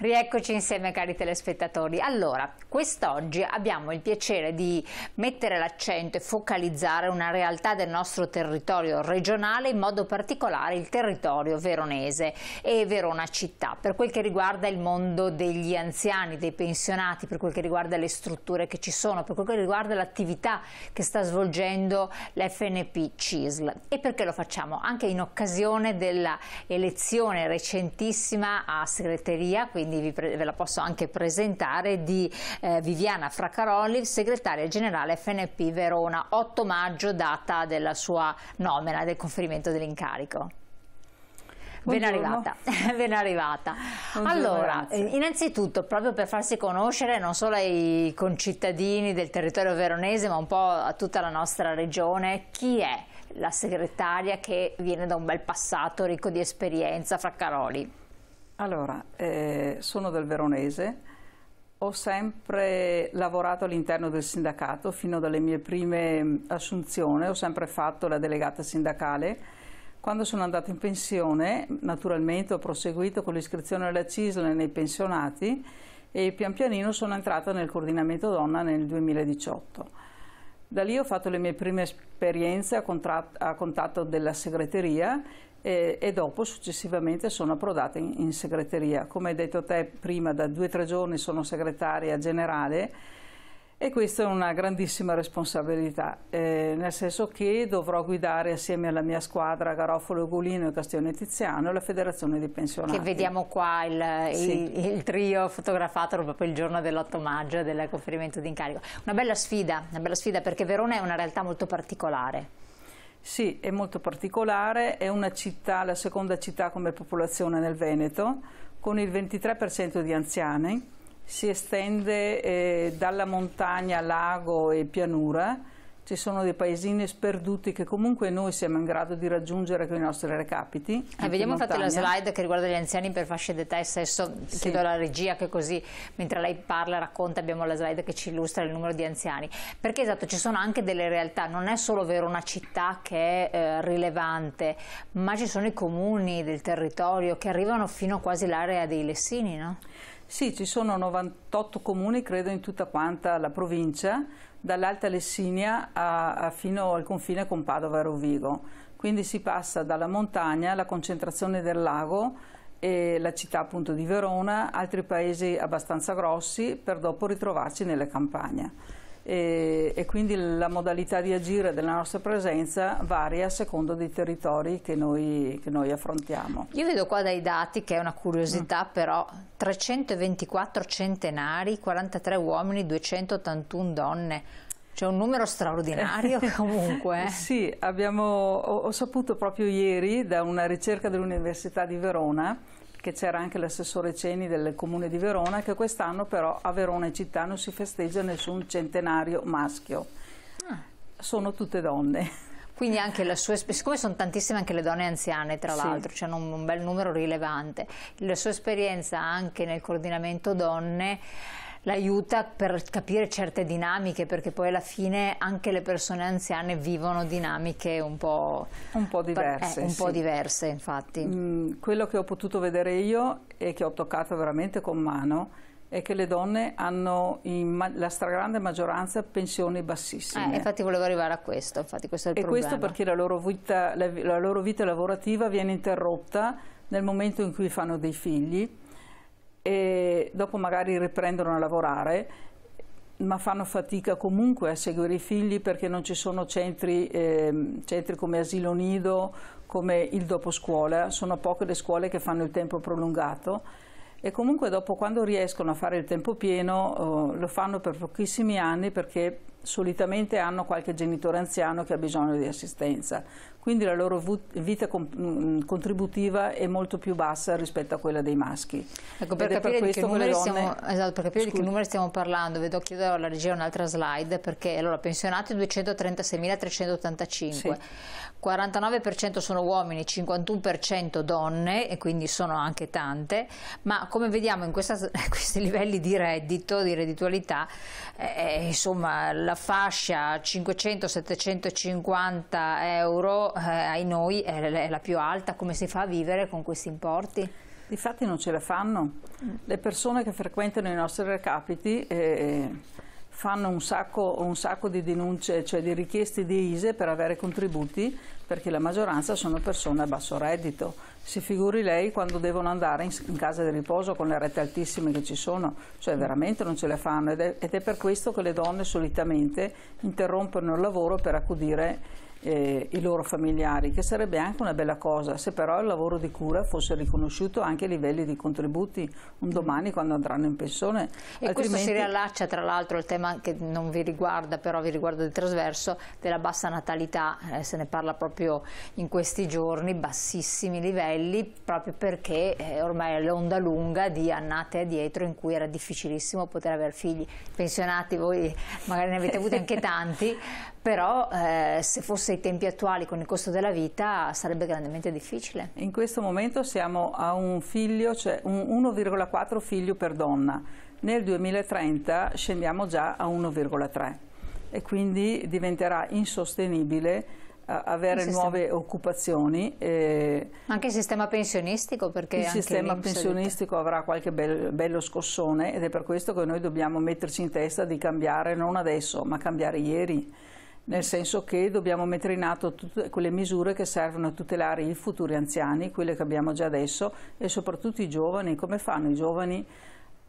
Rieccoci insieme cari telespettatori. Allora, quest'oggi abbiamo il piacere di mettere l'accento e focalizzare una realtà del nostro territorio regionale, in modo particolare il territorio veronese e Verona città. Per quel che riguarda il mondo degli anziani, dei pensionati, per quel che riguarda le strutture che ci sono, per quel che riguarda l'attività che sta svolgendo l'FNP CISL. E perché lo facciamo? Anche in occasione dell'elezione recentissima a segreteria, quindi quindi ve la posso anche presentare, di eh, Viviana Fraccaroli, segretaria generale FNP Verona, 8 maggio data della sua nomina, del conferimento dell'incarico. Ben arrivata, ben arrivata. Buongiorno, allora, grazie. Eh, innanzitutto, proprio per farsi conoscere non solo ai concittadini del territorio veronese, ma un po' a tutta la nostra regione, chi è la segretaria che viene da un bel passato ricco di esperienza, fra Caroli? Allora, eh, sono del Veronese, ho sempre lavorato all'interno del sindacato fino alle mie prime mm, assunzioni, ho sempre fatto la delegata sindacale. Quando sono andata in pensione, naturalmente ho proseguito con l'iscrizione alla CISL nei pensionati e pian pianino sono entrata nel coordinamento donna nel 2018. Da lì ho fatto le mie prime esperienze a, a contatto della segreteria e, e, dopo successivamente sono approdata in, in segreteria. Come hai detto te prima, da due o tre giorni sono segretaria generale e questa è una grandissima responsabilità, eh, nel senso che dovrò guidare assieme alla mia squadra Garofalo Ugolino e Castione Tiziano la Federazione di Pensionati. Che vediamo qua il, sì. il, il trio fotografato proprio il giorno dell'8 maggio del conferimento di incarico. Una bella sfida, una bella sfida perché Verona è una realtà molto particolare. Sì, è molto particolare, è una città, la seconda città come popolazione nel Veneto, con il 23% di anziani, si estende eh, dalla montagna, lago e pianura, ci sono dei paesini sperduti che comunque noi siamo in grado di raggiungere con i nostri recapiti. Eh, vediamo infatti la slide che riguarda gli anziani per fasce d'età e sesso, sì. chiedo alla regia che così mentre lei parla racconta abbiamo la slide che ci illustra il numero di anziani, perché esatto ci sono anche delle realtà, non è solo vero una città che è eh, rilevante, ma ci sono i comuni del territorio che arrivano fino a quasi l'area dei Lessini, no? Sì, ci sono 98 comuni, credo, in tutta quanta la provincia dall'Alta Lessinia a, a fino al confine con Padova e Rovigo. Quindi si passa dalla montagna alla concentrazione del lago e la città appunto di Verona, altri paesi abbastanza grossi per dopo ritrovarci nelle campagne e, e, quindi la modalità di agire della nostra presenza varia a seconda dei territori che noi, che noi affrontiamo. Io vedo qua dai dati che è una curiosità mm. però 324 centenari, 43 uomini, 281 donne. C'è un numero straordinario comunque. Eh. sì, abbiamo, ho, ho saputo proprio ieri da una ricerca dell'Università di Verona che c'era anche l'assessore Ceni del comune di Verona, che quest'anno però a Verona e città non si festeggia nessun centenario maschio. Ah. Sono tutte donne. Quindi anche la sua, siccome sono tantissime anche le donne anziane tra sì. l'altro, c'è cioè un, un bel numero rilevante, la sua esperienza anche nel coordinamento donne l'aiuta per capire certe dinamiche, perché poi alla fine anche le persone anziane vivono dinamiche un po', un po eh, diverse. Eh, un sì. po' diverse, infatti. Mm, quello che ho potuto vedere io e che ho toccato veramente con mano è che le donne hanno la stragrande maggioranza pensioni bassissime. Eh, infatti volevo arrivare a questo, infatti questo è il e problema. E questo perché la loro, vita, la, la loro vita lavorativa viene interrotta nel momento in cui fanno dei figli e dopo magari riprendono a lavorare ma fanno fatica comunque a seguire i figli perché non ci sono centri, eh, centri come asilo nido, come il dopo scuola, sono poche le scuole che fanno il tempo prolungato e comunque dopo quando riescono a fare il tempo pieno eh, lo fanno per pochissimi anni perché solitamente hanno qualche genitore anziano che ha bisogno di assistenza, quindi la loro vita mm, contributiva è molto più bassa rispetto a quella dei maschi. Ecco, per capire, per, donne... stiamo, esatto, per capire, di che numeri stiamo parlando, vedo chiedo alla regia un'altra slide, perché allora pensionati 236.385, sì. 49% sono uomini, 51% donne, e quindi sono anche tante, ma come vediamo in questa, questi livelli di reddito, di redditualità, eh, eh insomma la fascia 500-750 euro loro, eh, ai noi, è la più alta. Come si fa a vivere con questi importi? Difatti non ce la fanno. Le persone che frequentano i nostri recapiti eh, fanno un sacco, un sacco, di denunce, cioè di richieste di ISE per avere contributi, perché la maggioranza sono persone a basso reddito. Si figuri lei quando devono andare in, in casa di riposo con le rette altissime che ci sono, cioè veramente non ce la fanno ed è, ed è per questo che le donne solitamente interrompono il lavoro per accudire eh, i loro familiari, che sarebbe anche una bella cosa, se però il lavoro di cura fosse riconosciuto anche a livelli di contributi un domani quando andranno in pensione. E questo si riallaccia tra l'altro al tema che non vi riguarda, però vi riguarda di trasverso, della bassa natalità, eh, se ne parla proprio in questi giorni, bassissimi livelli, proprio perché eh, ormai è l'onda lunga di annate dietro in cui era difficilissimo poter avere figli. Pensionati voi magari ne avete avuti anche tanti, però eh, se fosse ai tempi attuali con il costo della vita sarebbe grandemente difficile. In questo momento siamo a un figlio, cioè 1,4 figlio per donna, nel 2030 scendiamo già a 1,3 e quindi diventerà insostenibile eh, avere nuove occupazioni. Eh, anche il sistema pensionistico? Perché il sistema pensionistico avrà qualche bel, bello scossone ed è per questo che noi dobbiamo metterci in testa di cambiare non adesso ma cambiare ieri nel senso che dobbiamo mettere in atto tutte quelle misure che servono a tutelare i futuri anziani, quelle che abbiamo già adesso, e soprattutto i giovani. Come fanno i giovani?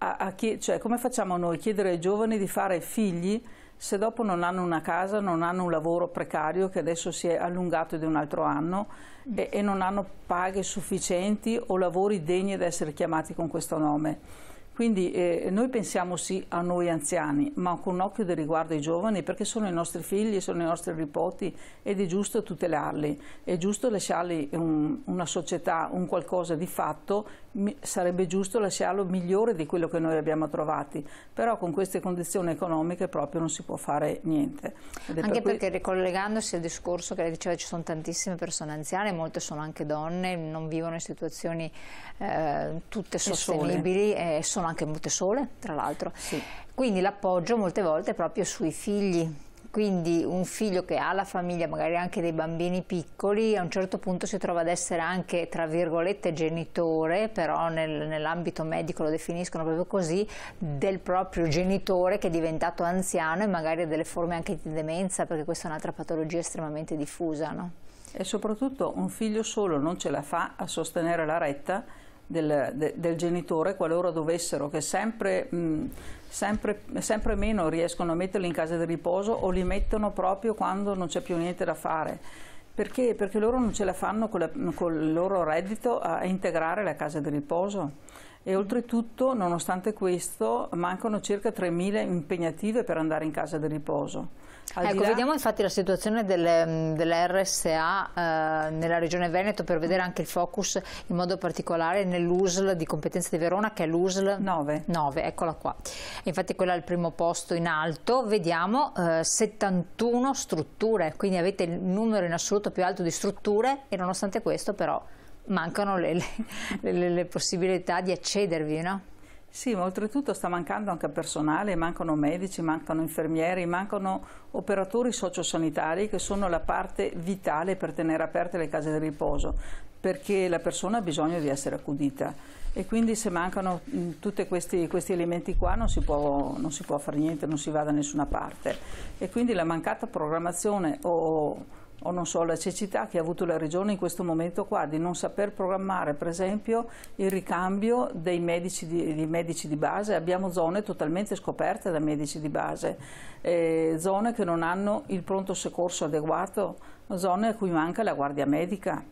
A, a cioè, come facciamo noi a chiedere ai giovani di fare figli se dopo non hanno una casa, non hanno un lavoro precario che adesso si è allungato di un altro anno e, e non hanno paghe sufficienti o lavori degni di essere chiamati con questo nome? Quindi eh, noi pensiamo sì a noi anziani, ma con un occhio di riguardo ai giovani, perché sono i nostri figli, sono i nostri nipoti ed è giusto tutelarli, è giusto lasciarli un, una società, un qualcosa di fatto, mi, sarebbe giusto lasciarlo migliore di quello che noi abbiamo trovati, però con queste condizioni economiche proprio non si può fare niente. Anche per cui... perché ricollegandosi al discorso che lei diceva ci sono tantissime persone anziane, molte sono anche donne, non vivono in situazioni eh, tutte sostenibili e sono anche molte sole, tra l'altro. Sì. Quindi l'appoggio molte volte è proprio sui figli, quindi un figlio che ha la famiglia, magari anche dei bambini piccoli, a un certo punto si trova ad essere anche, tra virgolette, genitore, però nel, nell'ambito medico lo definiscono proprio così, del proprio genitore che è diventato anziano e magari ha delle forme anche di demenza, perché questa è un'altra patologia estremamente diffusa. No? E soprattutto un figlio solo non ce la fa a sostenere la retta del, de, del genitore qualora dovessero, che sempre, mh, sempre, sempre, meno riescono a metterli in casa di riposo o li mettono proprio quando non c'è più niente da fare. Perché? Perché loro non ce la fanno con, la, con il loro reddito a integrare la casa di riposo e oltretutto, nonostante questo, mancano circa 3.000 impegnative per andare in casa di riposo. Al ecco, là... vediamo infatti la situazione delle, mm, della RSA eh, nella regione Veneto per vedere anche il focus in modo particolare nell'USL di competenza di Verona che è l'USL 9. 9. eccola qua. Infatti quella è il primo posto in alto, vediamo eh, 71 strutture, quindi avete il numero in assoluto più alto di strutture e nonostante questo però mancano le, le, le, le possibilità di accedervi, no? Sì, ma oltretutto sta mancando anche personale, mancano medici, mancano infermieri, mancano operatori sociosanitari che sono la parte vitale per tenere aperte le case di riposo, perché la persona ha bisogno di essere accudita e quindi se mancano mm, tutti questi, questi elementi qua non si, può, non si può fare niente, non si va da nessuna parte e quindi la mancata programmazione o o non so la cecità che ha avuto la regione in questo momento qua, di non saper programmare per esempio il ricambio dei medici di, dei medici di base, abbiamo zone totalmente scoperte da medici di base, eh, zone che non hanno il pronto soccorso adeguato, zone a cui manca la guardia medica.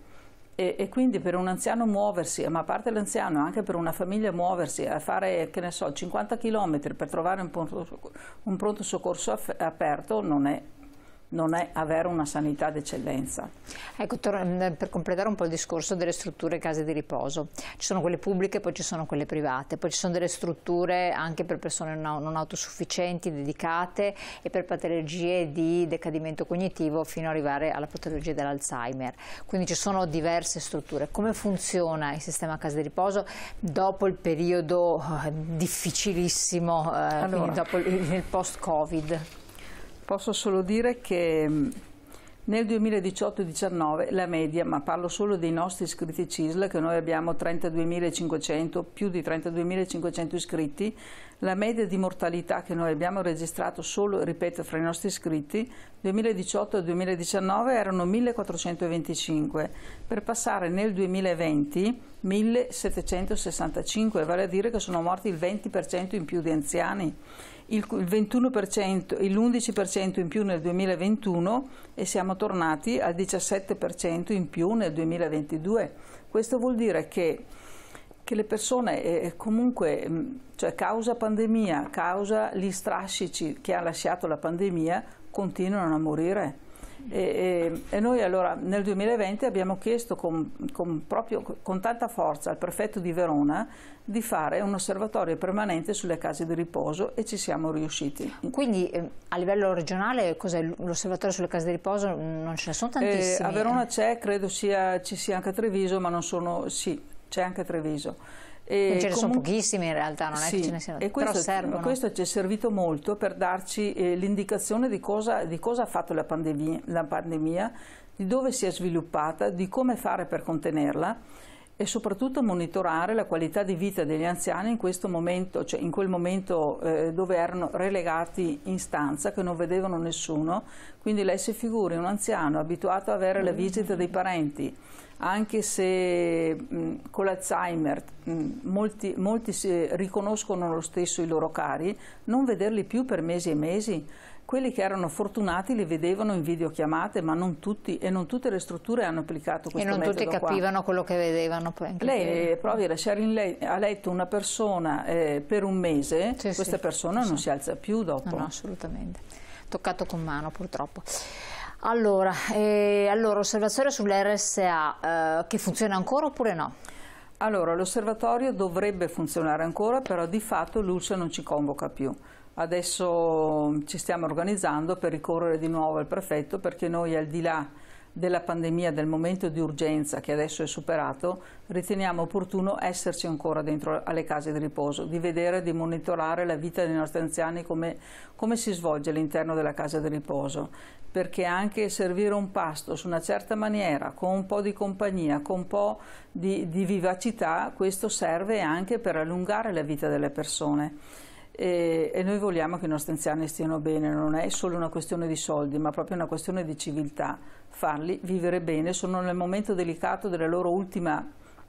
E, e, quindi per un anziano muoversi, ma a parte l'anziano, anche per una famiglia muoversi, a fare so, 50 km per trovare un pronto, un pronto soccorso aperto non è non è avere una sanità d'eccellenza. Ecco, mm, per completare un po' il discorso delle strutture case di riposo, ci sono quelle pubbliche, poi ci sono quelle private, poi ci sono delle strutture anche per persone non autosufficienti, dedicate e per patologie di decadimento cognitivo fino ad arrivare alla patologia dell'Alzheimer. Quindi ci sono diverse strutture. Come funziona il sistema case di riposo dopo il periodo eh, difficilissimo, eh, allora. dopo il post-Covid? Posso solo dire che mm, nel 2018-19 la media, ma parlo solo dei nostri iscritti CISL, che noi abbiamo 32.500, più di 32.500 iscritti, la media di mortalità che noi abbiamo registrato solo, ripeto, fra i nostri iscritti, 2018-2019 erano 1.425, per passare nel 2020 1.765, vale a dire che sono morti il 20% in più di anziani il 21%, l'11% in più nel 2021 e siamo tornati al 17% in più nel 2022. Questo vuol dire che, che le persone eh, eh comunque, mm, cioè causa pandemia, causa gli strascici che ha lasciato la pandemia, continuano a morire. E, e, noi allora nel 2020 abbiamo chiesto con, con, proprio, con tanta forza al prefetto di Verona di fare un osservatorio permanente sulle case di riposo e ci siamo riusciti. Quindi eh, a livello regionale l'osservatorio sulle case di riposo non ce ne sono tantissime? Eh, a Verona eh. c'è, credo sia, ci sia anche a Treviso, ma non sono... sì, c'è anche a Treviso. E ce ne sono pochissime in realtà, non sì, è che ce ne siano, e questo, però servono. Questo ci è servito molto per darci eh, l'indicazione di cosa, di cosa, ha fatto la pandemia, la pandemia, di dove si è sviluppata, di come fare per contenerla e soprattutto monitorare la qualità di vita degli anziani in questo momento, cioè in quel momento eh, dove erano relegati in stanza, che non vedevano nessuno. Quindi lei si figuri un anziano abituato ad avere la mm. visita dei parenti, anche se mh, con l'Alzheimer molti, molti riconoscono lo stesso i loro cari, non vederli più per mesi e mesi. Quelli che erano fortunati li vedevano in videochiamate, ma non tutti e non tutte le strutture hanno applicato questo metodo E non tutti qua. capivano quello che vedevano. Poi Lei, per... Eh, provi a lasciare in le a letto una persona eh, per un mese, sì, questa sì, persona sì. non si alza più dopo. No, no assolutamente. Toccato con mano purtroppo. Allora, eh, allora osservazione sull'RSA, eh, che funziona ancora oppure no? Allora, l'osservatorio dovrebbe funzionare ancora, però di fatto l'ULSA non ci convoca più. Adesso ci stiamo organizzando per ricorrere di nuovo al prefetto perché noi al di là della pandemia, del momento di urgenza che adesso è superato, riteniamo opportuno esserci ancora dentro alle case di riposo, di vedere, di monitorare la vita dei nostri anziani come, come si svolge all'interno della casa di riposo, perché anche servire un pasto su una certa maniera, con un po' di compagnia, con un po' di, di vivacità, questo serve anche per allungare la vita delle persone e, e, noi vogliamo che i nostri anziani stiano bene, non è solo una questione di soldi, ma proprio una questione di civiltà, farli vivere bene, sono nel momento delicato della loro ultima,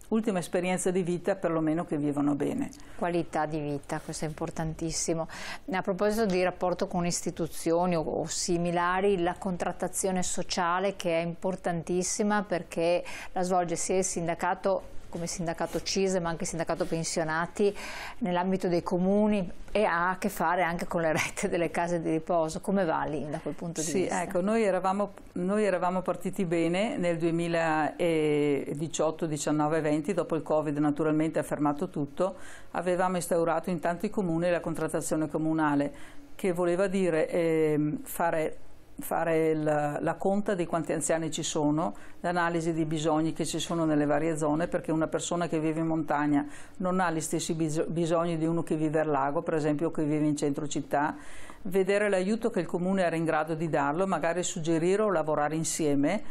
ultima esperienza di vita, perlomeno che vivano bene. Qualità di vita, questo è importantissimo. A proposito di rapporto con istituzioni o, o similari, la contrattazione sociale che è importantissima perché la svolge sia il sindacato come sindacato CISE ma anche sindacato pensionati nell'ambito dei comuni e ha a che fare anche con le rette delle case di riposo. Come va lì da quel punto sì, di vista? Sì, ecco, noi eravamo, noi eravamo, partiti bene nel 2018, 19 20, dopo il Covid naturalmente ha fermato tutto, avevamo instaurato in tanti comuni la contrattazione comunale che voleva dire eh, fare fare la, la conta di quanti anziani ci sono, l'analisi dei bisogni che ci sono nelle varie zone, perché una persona che vive in montagna non ha gli stessi bisogni di uno che vive al lago, per esempio, o che vive in centro città, vedere l'aiuto che il comune era in grado di darlo, magari suggerire o lavorare insieme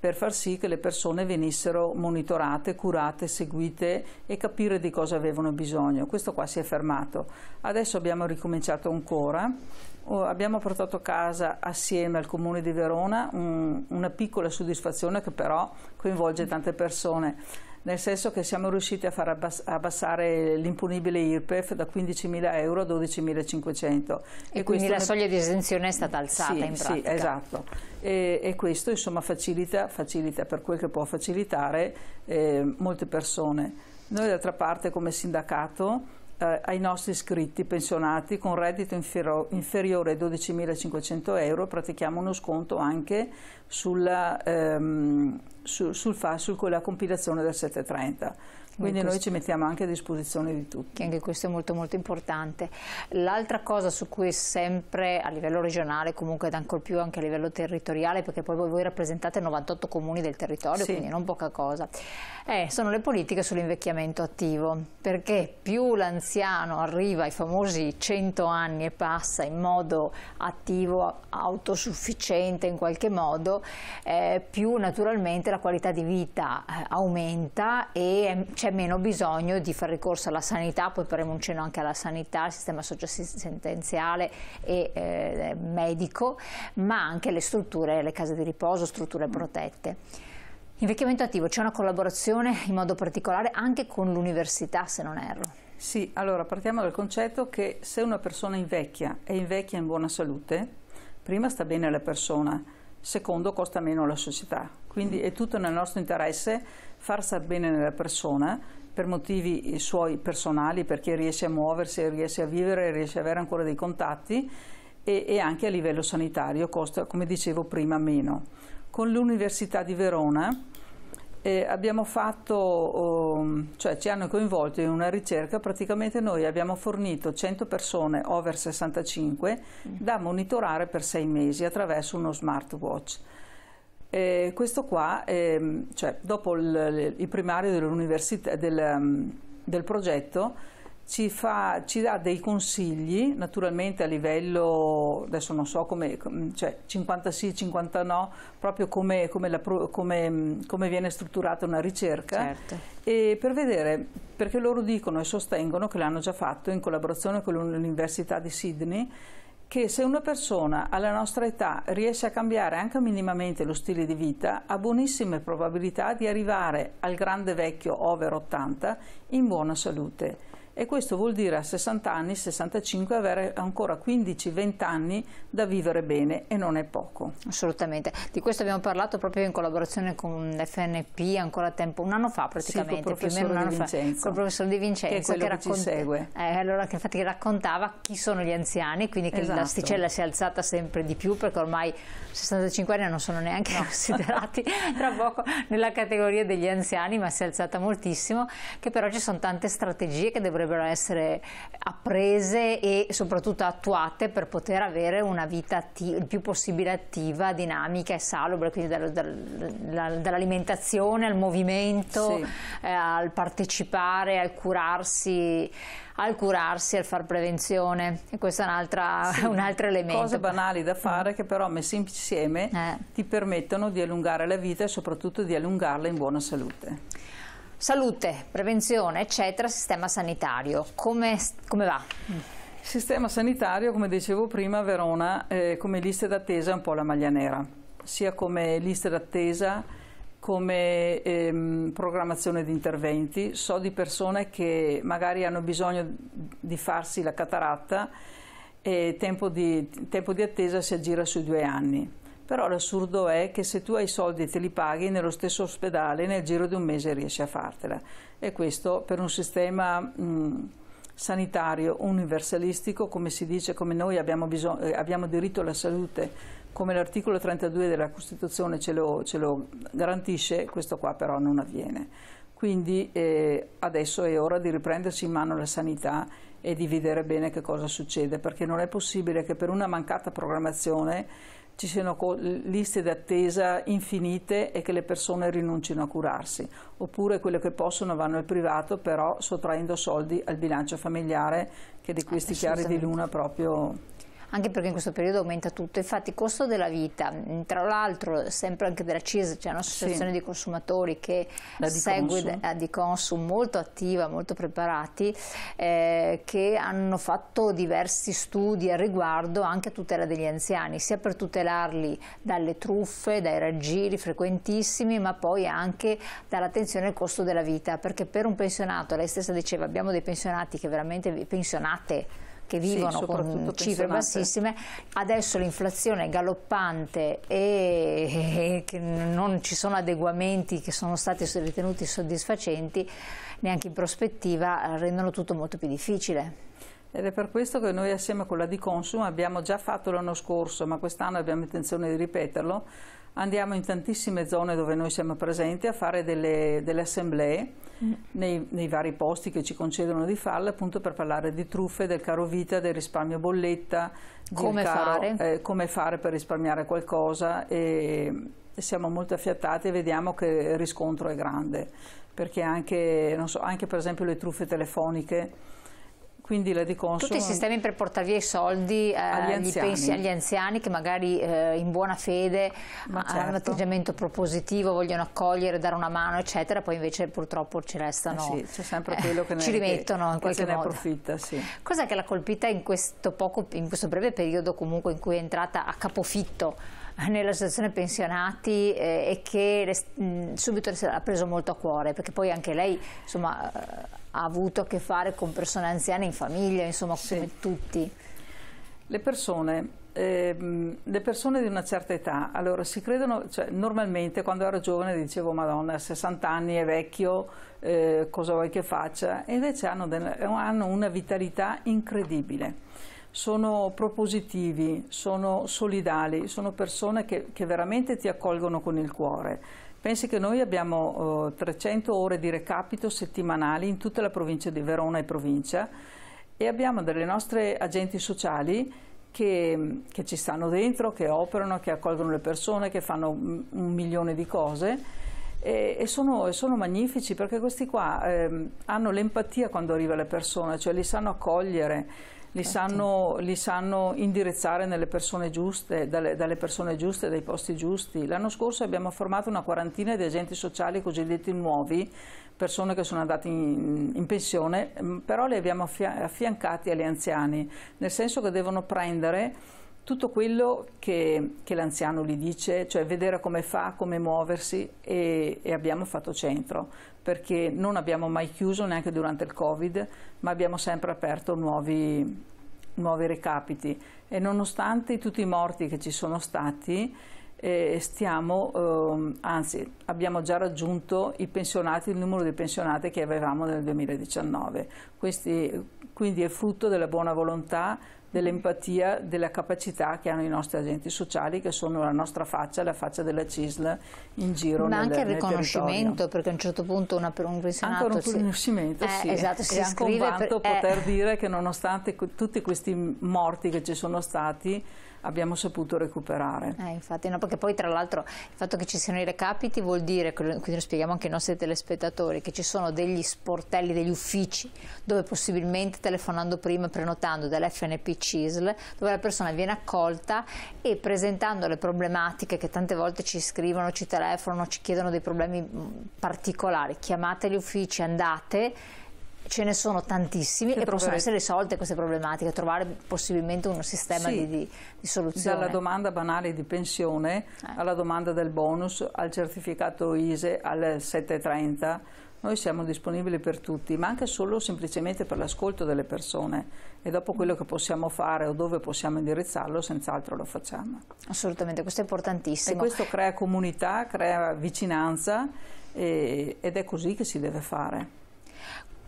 per far sì che le persone venissero monitorate, curate, seguite e capire di cosa avevano bisogno. Questo qua si è fermato. Adesso abbiamo ricominciato ancora. Abbiamo portato a casa assieme al Comune di Verona un, una piccola soddisfazione che però coinvolge tante persone nel senso che siamo riusciti a far abbassare l'impunibile IRPEF da 15.000 euro a 12.500. E, e quindi la ne... soglia di esenzione è stata alzata sì, in pratica. Sì, esatto. E, e questo insomma facilita, facilita, per quel che può facilitare eh, molte persone. Noi d'altra parte come sindacato eh, ai nostri iscritti pensionati con reddito inferiore ai 12.500 euro pratichiamo uno sconto anche sulla... Ehm, su, sul fascio con la compilazione del 730. Quindi noi ci mettiamo anche a disposizione di tutti. anche questo è molto molto importante. L'altra cosa su cui sempre a livello regionale, comunque ed ancor più anche a livello territoriale, perché poi voi rappresentate 98 comuni del territorio, sì. quindi non poca cosa, eh, sono le politiche sull'invecchiamento attivo, perché più l'anziano arriva ai famosi 100 anni e passa in modo attivo, autosufficiente in qualche modo, eh, più naturalmente la qualità di vita eh, aumenta e mm, c'è meno bisogno di fare ricorso alla sanità, poi faremo un cenno anche alla sanità, al sistema socio-sentenziale e eh, medico, ma anche le strutture, le case di riposo, strutture mm. protette. Invecchiamento attivo, c'è una collaborazione in modo particolare anche con l'università se non erro. Sì, allora partiamo dal concetto che se una persona invecchia e invecchia in buona salute, prima sta bene la persona, secondo costa meno la società, quindi è tutto nel nostro interesse far star bene nella persona per motivi eh, suoi personali, perché riesce a muoversi, riesce a vivere, riesce ad avere ancora dei contatti e, e anche a livello sanitario costa, come dicevo prima, meno. Con l'Università di Verona eh, abbiamo fatto, um, cioè ci hanno coinvolto in una ricerca, praticamente noi abbiamo fornito 100 persone over 65 mm. da monitorare per sei mesi attraverso uno smartwatch. Eh, questo qua, eh, cioè, dopo il, il primario del, ehm, del, progetto, ci, fa, ci, dà dei consigli, naturalmente a livello, adesso non so come, cioè 50 sì, 50 no, proprio come, come, la, come, come viene strutturata una ricerca, certo. per vedere, perché loro dicono e sostengono che l'hanno già fatto in collaborazione con l'Università di Sydney, che se una persona alla nostra età riesce a cambiare anche minimamente lo stile di vita, ha buonissime probabilità di arrivare al grande vecchio over 80 in buona salute e questo vuol dire a 60 anni, 65 avere ancora 15-20 anni da vivere bene e non è poco. Assolutamente, di questo abbiamo parlato proprio in collaborazione con l'FNP ancora tempo, un anno fa praticamente, sì, più o meno un anno fa, con il professor Di Vincenzo che, che, raccont- eh, allora, che, infatti, raccontava chi sono gli anziani, quindi che esatto. l'asticella si è alzata sempre di più perché ormai 65 anni non sono neanche no. considerati tra poco nella categoria degli anziani ma si è alzata moltissimo, che però ci sono tante strategie che dovrebbero dovrebbero essere apprese e soprattutto attuate per poter avere una vita il più possibile attiva, dinamica e salubre, quindi dall'alimentazione al movimento, sì. eh, al partecipare, al curarsi al curarsi, al far prevenzione e questo è un, sì, un altro elemento. Cose banali da fare che però messe insieme eh. ti permettono di allungare la vita e soprattutto di allungarla in buona salute. Salute, prevenzione, eccetera, sistema sanitario. come, come va? Sistema sanitario, come dicevo prima, Verona eh, come liste d'attesa è un po' la maglia nera, sia come liste d'attesa come ehm, programmazione di interventi. So di persone che magari hanno bisogno di farsi la cataratta e tempo di, tempo di attesa si aggira sui due anni. Però l'assurdo è che se tu hai soldi e te li paghi nello stesso ospedale, nel giro di un mese riesci a fartela. E questo per un sistema mh, mm, sanitario universalistico, come si dice, come noi abbiamo, bisog- eh, abbiamo diritto alla salute, come l'articolo 32 della Costituzione ce lo, ce lo garantisce, questo qua però non avviene. Quindi eh, adesso è ora di riprendersi in mano la sanità e di vedere bene che cosa succede, perché non è possibile che per una mancata programmazione ci siano liste d'attesa infinite e che le persone rinuncino a curarsi, oppure quelle che possono vanno al privato però sottraendo soldi al bilancio familiare che di questi chiari di luna proprio anche perché in questo periodo aumenta tutto. Infatti il costo della vita, mm, tra l'altro sempre anche della CIS, c'è un'associazione sì. di consumatori che la segue Consum. a di Consum molto attiva, molto preparati, eh, che hanno fatto diversi studi al riguardo anche a tutela degli anziani, sia per tutelarli dalle truffe, dai raggiri frequentissimi, ma poi anche dall'attenzione al costo della vita, perché per un pensionato, lei stessa diceva, abbiamo dei pensionati che veramente pensionate che vivono sì, con cifre bassissime, adesso l'inflazione è galoppante e, che non ci sono adeguamenti che sono stati ritenuti soddisfacenti, neanche in prospettiva, rendono tutto molto più difficile. Ed è per questo che noi assieme con la Di Consum abbiamo già fatto l'anno scorso, ma quest'anno abbiamo intenzione di ripeterlo, andiamo in tantissime zone dove noi siamo presenti a fare delle, delle assemblee mm. nei, nei, vari posti che ci concedono di farle appunto per parlare di truffe, del caro vita, del risparmio bolletta, come, caro, fare. Eh, come fare per risparmiare qualcosa e siamo molto affiattati e vediamo che il riscontro è grande perché anche, non so, anche per esempio le truffe telefoniche quindi la Diconso... Tutti i sistemi per portare via i soldi eh, agli, anziani. Pensi, agli, anziani. che magari eh, in buona fede Ma certo. hanno un atteggiamento propositivo, vogliono accogliere, dare una mano eccetera, poi invece purtroppo ci restano... Eh sì, c'è sempre eh, quello che ne, ci rimettono che, in qualche modo. approfitta, sì. Cos'è che l'ha colpita in questo, poco, in questo breve periodo comunque in cui è entrata a capofitto? nella situazione pensionati eh, e che le, mh, subito ha preso molto a cuore perché poi anche lei insomma, eh, ha avuto a che fare con persone anziane in famiglia, insomma sì. come tutti. Le persone, ehm, le persone, di una certa età, allora si credono, cioè, normalmente quando ero giovane dicevo Madonna, 60 anni è vecchio, eh, cosa vuoi che faccia? E invece hanno, hanno una vitalità incredibile sono propositivi, sono solidali, sono persone che, che veramente ti accolgono con il cuore. Pensi che noi abbiamo eh, 300 ore di recapito settimanali in tutta la provincia di Verona e provincia e abbiamo delle nostre agenti sociali che, che ci stanno dentro, che operano, che accolgono le persone, che fanno un milione di cose e, sono, sono, magnifici perché questi qua eh, hanno l'empatia quando arriva la persona, cioè li sanno accogliere, li certo. sanno, li sanno, indirizzare nelle persone giuste, dalle, dalle persone giuste, dai posti giusti. L'anno scorso abbiamo formato una quarantina di agenti sociali cosiddetti nuovi, persone che sono andate in, in pensione, mm, però li abbiamo affiancati agli anziani, nel senso che devono prendere tutto quello che, che l'anziano gli dice, cioè vedere come fa, come muoversi e, e abbiamo fatto centro perché non abbiamo mai chiuso neanche durante il Covid, ma abbiamo sempre aperto nuovi, nuovi recapiti e nonostante tutti i morti che ci sono stati, eh, stiamo, eh, anzi abbiamo già raggiunto il numero di pensionati che avevamo nel 2019. Questi, quindi è frutto della buona volontà dell'empatia, della capacità che hanno i nostri agenti sociali che sono la nostra faccia, la faccia della CISL in giro Ma nel, anche il riconoscimento, perché a un certo punto una, per un pensionato anche un riconoscimento, si, eh, sì. eh, esatto, si è anche un vanto per, eh. poter eh. dire che nonostante tutti questi morti che ci sono stati abbiamo saputo recuperare. Eh, infatti, no, perché poi tra l'altro il fatto che ci siano i recapiti vuol dire, quindi lo spieghiamo anche ai nostri telespettatori, che ci sono degli sportelli, degli uffici dove possibilmente telefonando prima, prenotando dall'FNP CISL dove la persona viene accolta e presentando le problematiche che tante volte ci scrivono, ci telefonano, ci chiedono dei problemi mm, particolari, chiamate gli uffici, andate ce ne sono tantissimi che e possono essere risolte queste problematiche, trovare possibilmente un sistema sì, di, di, di, soluzione. Dalla domanda banale di pensione eh. alla domanda del bonus, al certificato ISE, al 730 noi siamo disponibili per tutti, ma anche solo semplicemente per l'ascolto delle persone e dopo quello che possiamo fare o dove possiamo indirizzarlo, senz'altro lo facciamo. Assolutamente, questo è importantissimo. E questo crea comunità, crea vicinanza e, ed è così che si deve fare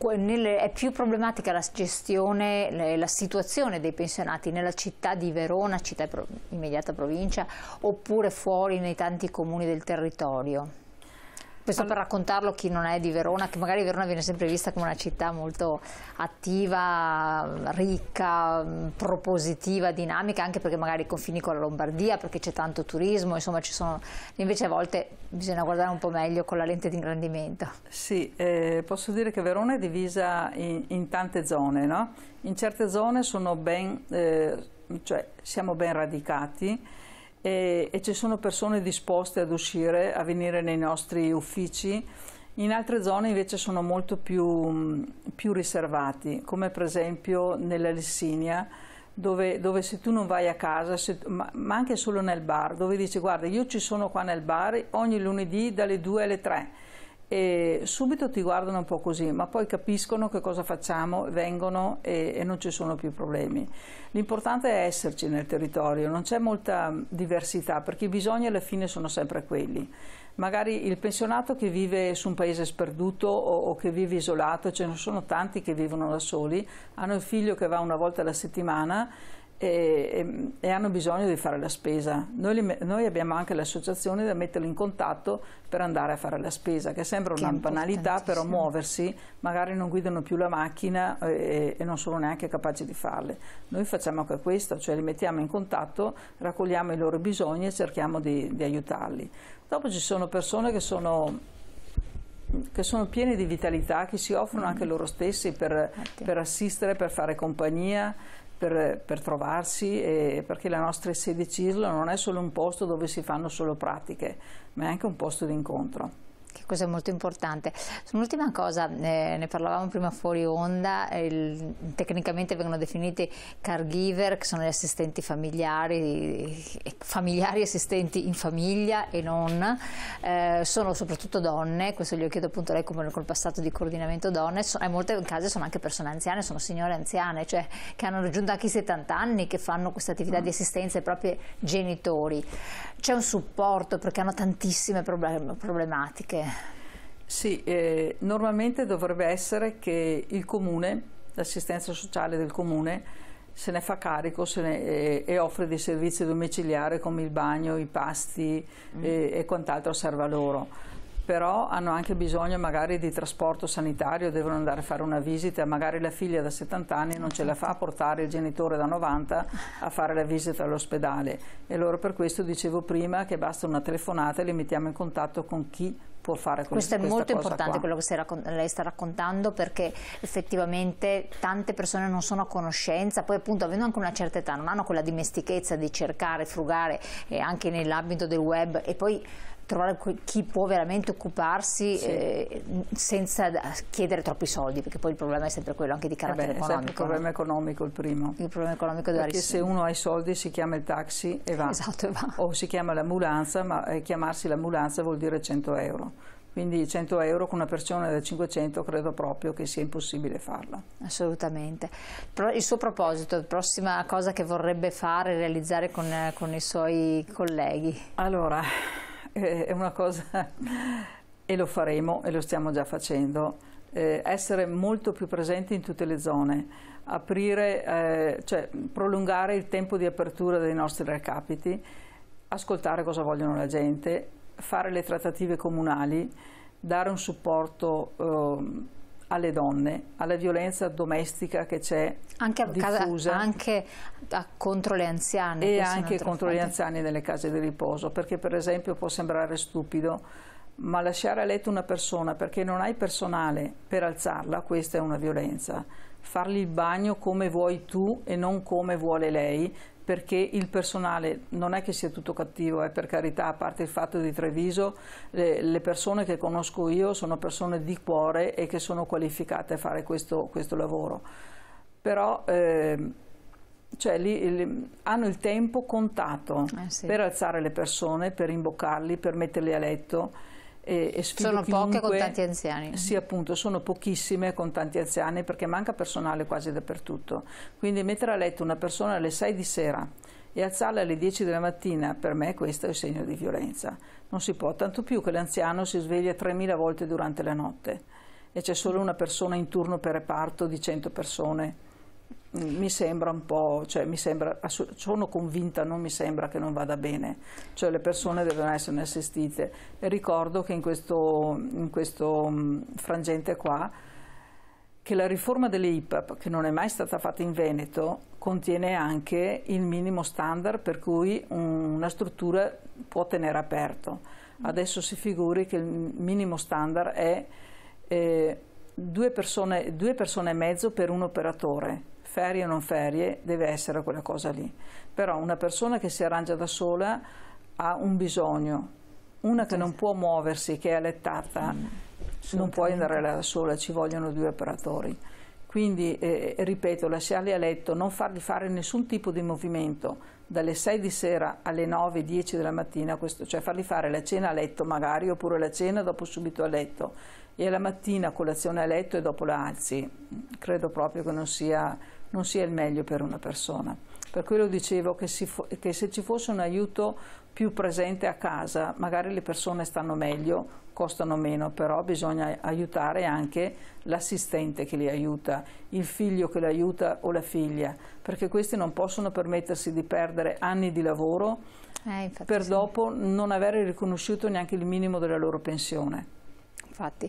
è più problematica la gestione, la situazione dei pensionati nella città di Verona, città immediata provincia, oppure fuori nei tanti comuni del territorio? Questo per raccontarlo a chi non è di Verona, che magari Verona viene sempre vista come una città molto attiva, ricca, propositiva, dinamica, anche perché magari confini con la Lombardia, perché c'è tanto turismo, insomma ci sono... Invece a volte bisogna guardare un po' meglio con la lente di ingrandimento. Sì, eh, posso dire che Verona è divisa in, in tante zone, no? In certe zone ben, eh, cioè, siamo ben radicati, e, e ci sono persone disposte ad uscire, a venire nei nostri uffici. In altre zone invece sono molto più, mm, più riservati, come per esempio nella Lessinia, dove, dove, se tu non vai a casa, se, ma, ma, anche solo nel bar, dove dici guarda io ci sono qua nel bar ogni lunedì dalle 2 alle 3 e subito ti guardano un po' così, ma poi capiscono che cosa facciamo, vengono e, e non ci sono più problemi. L'importante è esserci nel territorio, non c'è molta diversità perché i bisogni alla fine sono sempre quelli. Magari il pensionato che vive su un paese sperduto o, o che vive isolato, ce ne sono tanti che vivono da soli, hanno il figlio che va una volta alla settimana e, e, hanno bisogno di fare la spesa. Noi, li, noi, abbiamo anche l'associazione da metterli in contatto per andare a fare la spesa, che sembra che una banalità, però muoversi, magari non guidano più la macchina e, e, non sono neanche capaci di farle. Noi facciamo anche questo, cioè li mettiamo in contatto, raccogliamo i loro bisogni e cerchiamo di, di aiutarli. Dopo ci sono persone che sono che sono pieni di vitalità, che si offrono anche mm. loro stessi per, ecco. per assistere, per fare compagnia, per, per trovarsi perché la nostra sede CISLO non è solo un posto dove si fanno solo pratiche, ma è anche un posto di incontro che questo è molto importante. Un'ultima cosa, eh, ne parlavamo prima fuori onda, eh, tecnicamente vengono definiti caregiver, che sono gli assistenti familiari, eh, familiari assistenti in famiglia e non, eh, sono soprattutto donne, questo glielo chiedo appunto lei come col passato di coordinamento donne, so, in eh, molte case sono anche persone anziane, sono signore anziane, cioè che hanno raggiunto anche i 70 anni, che fanno questa attività di assistenza ai propri genitori. C'è un supporto perché hanno tantissime problem problematiche. Sì, eh, normalmente dovrebbe essere che il comune, l'assistenza sociale del comune, se ne fa carico se ne, eh, e offre dei servizi domiciliari come il bagno, i pasti mm. eh, e quant'altro serve a loro però hanno anche bisogno magari di trasporto sanitario, devono andare a fare una visita, magari la figlia da 70 anni non ce la fa a portare il genitore da 90 a fare la visita all'ospedale e loro per questo dicevo prima che basta una telefonata e li mettiamo in contatto con chi può fare questo. Questo è molto importante qua. quello che lei sta raccontando perché effettivamente tante persone non sono a conoscenza, poi appunto avendo anche una certa età non hanno quella dimestichezza di cercare, frugare eh, anche nell'ambito del web e poi trovare chi può veramente occuparsi sì. eh, senza chiedere troppi soldi, perché poi il problema è sempre quello anche di carattere eh beh, esatto, economico. Il problema economico il primo. Il problema economico della Perché se uno ha i soldi si chiama il taxi e va. Esatto, e va. O si chiama l'ambulanza, ma eh, chiamarsi l'ambulanza vuol dire 100 euro. Quindi 100 euro con una persona da 500 credo proprio che sia impossibile farlo. Assolutamente. Il suo proposito, la prossima cosa che vorrebbe fare, realizzare con, eh, con i suoi colleghi? Allora, è una cosa e lo faremo e lo stiamo già facendo. Eh, essere molto più presenti in tutte le zone, aprire, eh, cioè prolungare il tempo di apertura dei nostri recapiti, ascoltare cosa vogliono la gente, fare le trattative comunali, dare un supporto eh, alle donne, alla violenza domestica che c'è anche, anche contro le anziane. E anche contro fatti. gli anziani nelle case di riposo, perché per esempio può sembrare stupido, ma lasciare a letto una persona perché non hai personale per alzarla, questa è una violenza. Fargli il bagno come vuoi tu e non come vuole lei, perché il personale non è che sia tutto cattivo, eh, per carità, a parte il fatto di Treviso, le, le, persone che conosco io sono persone di cuore e che sono qualificate a fare questo, questo lavoro. Però eh, cioè, li, li, hanno il tempo contato eh sì. per alzare le persone, per imboccarli, per metterli a letto e, e sono poche con tanti anziani. Sì, appunto, sono pochissime con tanti anziani perché manca personale quasi dappertutto. Quindi mettere a letto una persona alle 6 di sera e alzarla alle 10 della mattina, per me questo è il segno di violenza. Non si può, tanto più che l'anziano si sveglia 3.000 volte durante la notte e c'è solo una persona in turno per reparto di 100 persone mi sembra un po', cioè, sembra, sono convinta, non mi sembra che non vada bene, cioè le persone devono essere assistite. E ricordo che in questo, in questo mm, frangente qua, che la riforma delle IPAP, che non è mai stata fatta in Veneto, contiene anche il minimo standard per cui una struttura può tenere aperto. Adesso si figuri che il minimo standard è eh, due, persone, due persone e mezzo per un operatore ferie o non ferie, deve essere quella cosa lì. Però una persona che si arrangia da sola ha un bisogno, una che non può muoversi, che è allettata, mm, non può andare da sola, ci vogliono due operatori. Quindi, eh, ripeto, lasciarli a letto, non fargli fare nessun tipo di movimento dalle 6 di sera alle 9, 10 della mattina, questo, cioè fargli fare la cena a letto magari, oppure la cena dopo subito a letto e alla mattina colazione a letto e dopo la alzi, credo proprio che non sia non sia il meglio per una persona. Per quello dicevo che, che se ci fosse un aiuto più presente a casa, magari le persone stanno meglio, costano meno, però bisogna aiutare anche l'assistente che li aiuta, il figlio che li aiuta o la figlia, perché questi non possono permettersi di perdere anni di lavoro eh, per sì. dopo non avere riconosciuto neanche il minimo della loro pensione. Infatti.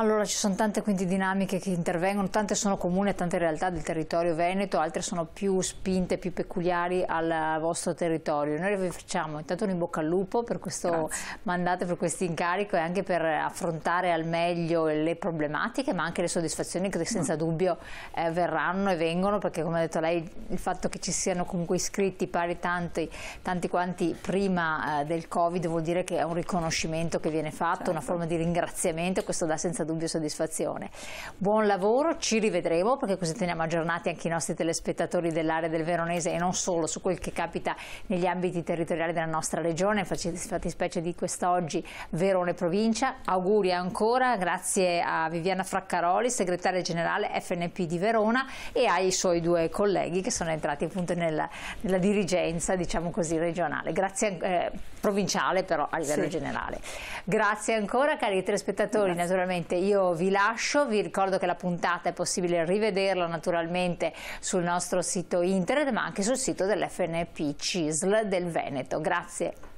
Allora ci sono tante quindi dinamiche che intervengono, tante sono comuni a tante realtà del territorio veneto, altre sono più spinte, più peculiari al vostro territorio. Noi vi facciamo intanto un in bocca al lupo per questo Grazie. mandato, per questo incarico e anche per affrontare al meglio le problematiche ma anche le soddisfazioni che senza mm. dubbio eh, verranno e vengono perché come ha detto lei il fatto che ci siano comunque iscritti pari tanti, tanti quanti prima eh, del Covid vuol dire che è un riconoscimento che viene fatto, certo. una forma di ringraziamento, questo dà senza dubbio dubbio soddisfazione. Buon lavoro, ci rivedremo perché così teniamo aggiornati anche i nostri telespettatori dell'area del Veronese e non solo su quel che capita negli ambiti territoriali della nostra regione, fattispecie di quest'oggi Verone Provincia. Auguri ancora, grazie a Viviana Fraccaroli, segretaria generale FNP di Verona e ai suoi due colleghi che sono entrati appunto nella, nella dirigenza, diciamo così, regionale. Grazie, eh, provinciale però a livello sì. generale. Grazie ancora cari telespettatori, Grazie. naturalmente niente, io vi lascio, vi ricordo che la puntata è possibile rivederla naturalmente sul nostro sito internet ma anche sul sito dell'FNP CISL del Veneto. Grazie.